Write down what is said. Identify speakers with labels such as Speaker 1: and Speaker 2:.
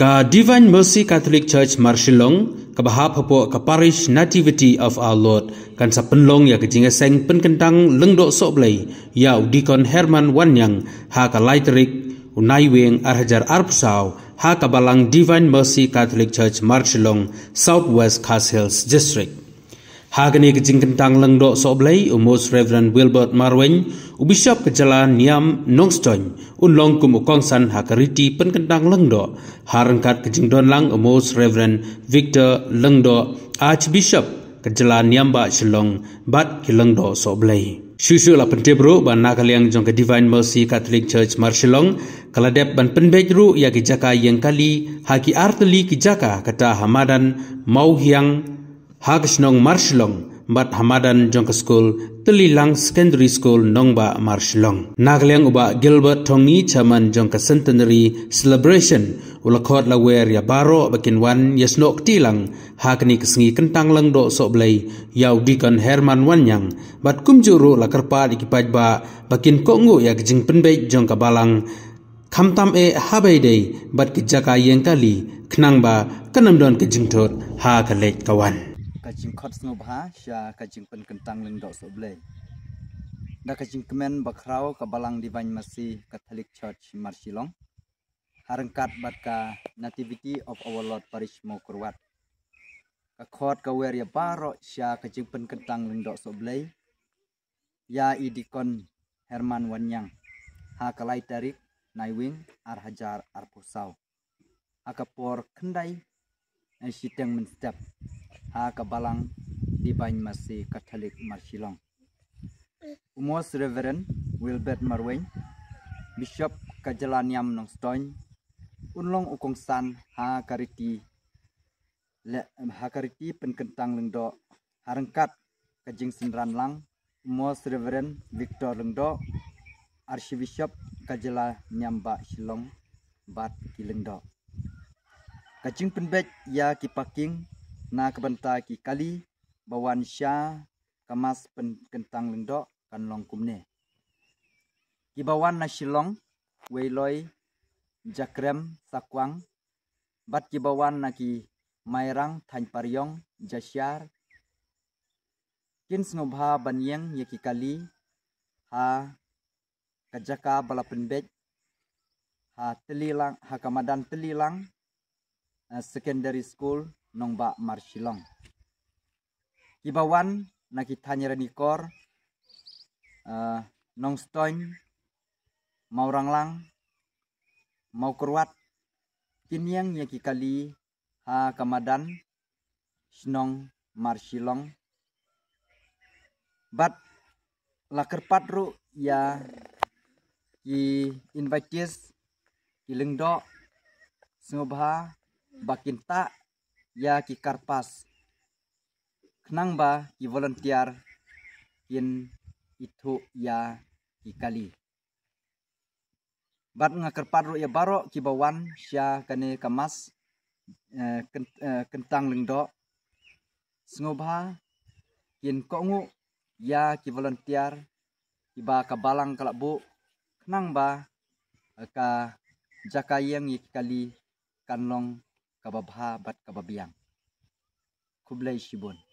Speaker 1: Ka Divine Mercy Catholic Church Marshalong ka bahapa po ka parish nativity of our lord kan sa penlong ya kejing seng penkentang lengdo soblay ya udikon herman wanyang ha ka Lightrick, unai wing arhajar arpsau ha ka balang divine mercy catholic church marshalong southwest castles district ហាគនីកជីងកន្តាំងលងដកសបលៃអ៊ុមូសរេវរ៉ាន់វីលបឺតម៉ារវិញអ៊ុបិសបកចលានញាមនងស្តុញអ៊ុនឡងគុំកងសាន់ហាការីទីពិនកន្តាំងលងដកហារង្កាត់កជីងដនឡងអ៊ុមូសរេវរ៉ាន់វីកទ័រលងដកអាចប៊ីសបកចលានញាមបាឆ្លងបាត់គីលងដកសបលៃស៊ូស៊ូឡាពិនទេប្រូបាណាកលៀងជុងកឌីវ៉ៃនមឺស៊ីកាតូលិកឆឺចម៉ាឆ្លងកលាដេបបានពិនបេចរូយ៉ាគីចាកាយ៉ាងកាលីហាគីអាតលីគីចាកាកតាហាម៉ាដាន់ម៉ៅហៀង hagish nong marshlong bat hamadan jonka school tuli lang secondary school nong ba marshlong Nagliang uba gilbert tongi chaman jonka centenary celebration ulakot la wer ya baro bakin wan yesnok ya lang, hakni kisngi kentang lang do soblay yau dikon herman yang, bat kumjuru la karpa dikipaj ba bakin kongu ya gjing penbe jonka balang kamtam e habai dei bat ki jaka yeng kali knang ba kanam don ki jingthot ha ka kawan
Speaker 2: kacing kot semua bahasa, sya kacing pen kentang lindo soble. Da kacing kemen bakrau ke balang di bany masih Catholic Church Marshilong. Harangkat batka Nativity of Our Lord Parish Mokurwat. Ka kot ka wer ya baro sya kacing pen kentang lindo soble. Ya idikon Herman Wanyang. Ha kalai tarik Naiwing Arhajar Arpusau. Akapor ha kendai and sitting men step ha kabalang divine mercy catholic marshilong most reverend wilbert marwen bishop kajalaniam nong stoin unlong ukong san ha kariti le ha kariti pen kentang lengdo harangkat kajing sinran lang most reverend victor lengdo archbishop kajala nyamba shilong bat kilengdo Kacing penbet ya ki parking na kebenta ki kali bawan sya kemas pen kentang lendok kan long kumne. Ki bawan na silong, weiloi jakrem sakwang bat ki bawan na ki mairang thanh paryong jasyar kin snobha banyang ya ki kali ha kajaka bala penbet ha telilang ha kamadan telilang Uh, secondary School Nong Nongba Marshilong. Kibawan na kitanya rin ikor uh, Nong Stoin Mauranglang Maukurwat Kinyang niya kikali Ha Kamadan Nong Marshilong Bat laker ru ya Ki invites Ki lengdo Sengobha bakinta ya ki karpas knang ba ki volunteer in itu ya ki kali bat nga karpat ro ya baro ki bawan sya kane kamas eh, eh, kentang lengdo sngoba in kongu ya ki volunteer Ki iba kabalang kalabu knang ba eh, ka jaka yang ya kali kanlong kababha bat kababiyang. Kublai Shibon.